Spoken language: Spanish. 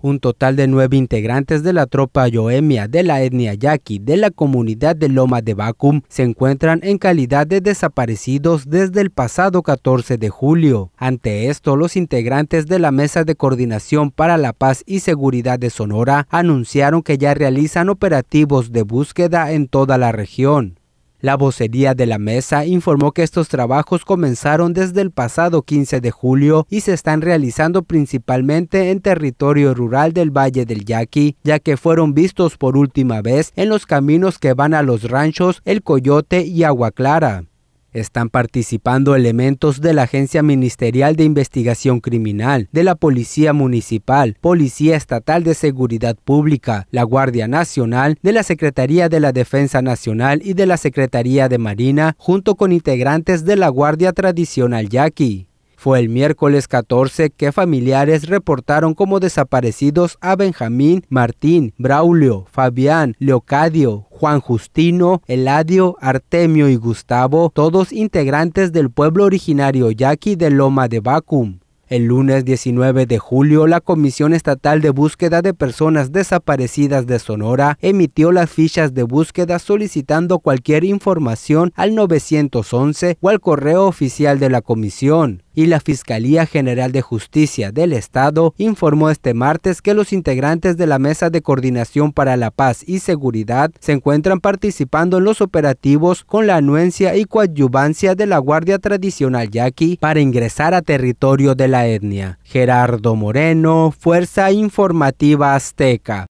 Un total de nueve integrantes de la tropa Yoemia de la etnia Yaqui de la comunidad de Loma de Bacum se encuentran en calidad de desaparecidos desde el pasado 14 de julio. Ante esto, los integrantes de la Mesa de Coordinación para la Paz y Seguridad de Sonora anunciaron que ya realizan operativos de búsqueda en toda la región. La vocería de la mesa informó que estos trabajos comenzaron desde el pasado 15 de julio y se están realizando principalmente en territorio rural del Valle del Yaqui, ya que fueron vistos por última vez en los caminos que van a los ranchos El Coyote y Agua Clara. Están participando elementos de la Agencia Ministerial de Investigación Criminal, de la Policía Municipal, Policía Estatal de Seguridad Pública, la Guardia Nacional, de la Secretaría de la Defensa Nacional y de la Secretaría de Marina, junto con integrantes de la Guardia Tradicional Yaqui. Fue el miércoles 14 que familiares reportaron como desaparecidos a Benjamín, Martín, Braulio, Fabián, Leocadio, Juan Justino, Eladio, Artemio y Gustavo, todos integrantes del pueblo originario yaqui de Loma de Bacum. El lunes 19 de julio, la Comisión Estatal de Búsqueda de Personas Desaparecidas de Sonora emitió las fichas de búsqueda solicitando cualquier información al 911 o al correo oficial de la comisión y la Fiscalía General de Justicia del Estado informó este martes que los integrantes de la Mesa de Coordinación para la Paz y Seguridad se encuentran participando en los operativos con la anuencia y coadyuvancia de la Guardia Tradicional Yaqui para ingresar a territorio de la etnia. Gerardo Moreno, Fuerza Informativa Azteca.